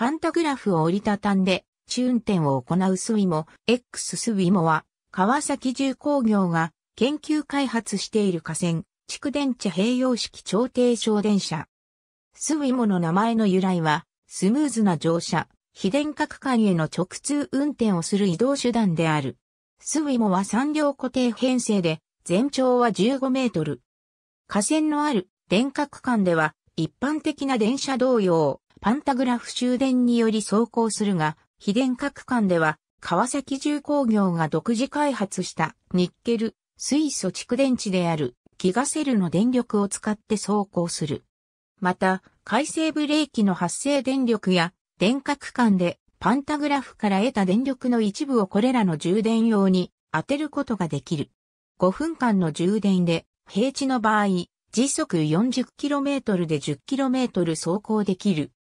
パンタグラフを折りたたんで、試運転を行うスウィモ、X スウィモは、川崎重工業が研究開発している河川、蓄電池併用式超低省電車。スウィモの名前の由来は、スムーズな乗車、非電化区間への直通運転をする移動手段である。スウィモは3両固定編成で、全長は15メートル。河川のある電化区間では、一般的な電車同様、パンタグラフ終電により走行するが、非電化区間では、川崎重工業が独自開発したニッケル、水素蓄電池であるギガセルの電力を使って走行する。また、回生ブレーキの発生電力や電化区間でパンタグラフから得た電力の一部をこれらの充電用に当てることができる。5分間の充電で平地の場合、時速 40km で 10km 走行できる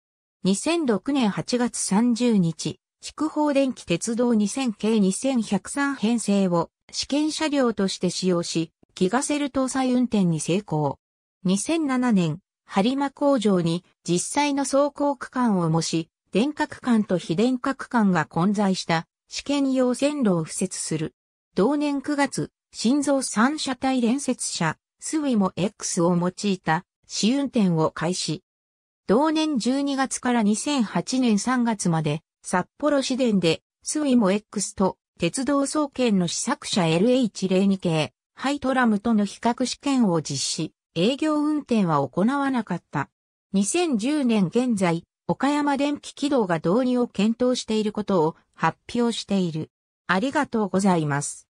2006年8月30日、筑豊電気鉄道2000系2103編成を試験車両として使用し、ギガセル搭載運転に成功。2007年、播磨工場に実際の走行区間を模し、電化区間と非電化区間が混在した試験用線路を敷設する。同年9月、心臓三車体連接車、スウィモ X を用いた試運転を開始。同年12月から2008年3月まで、札幌市電で、スウィモ X と、鉄道総研の試作車 LH02 系、ハイトラムとの比較試験を実施、営業運転は行わなかった。2010年現在、岡山電気軌道が導入を検討していることを発表している。ありがとうございます。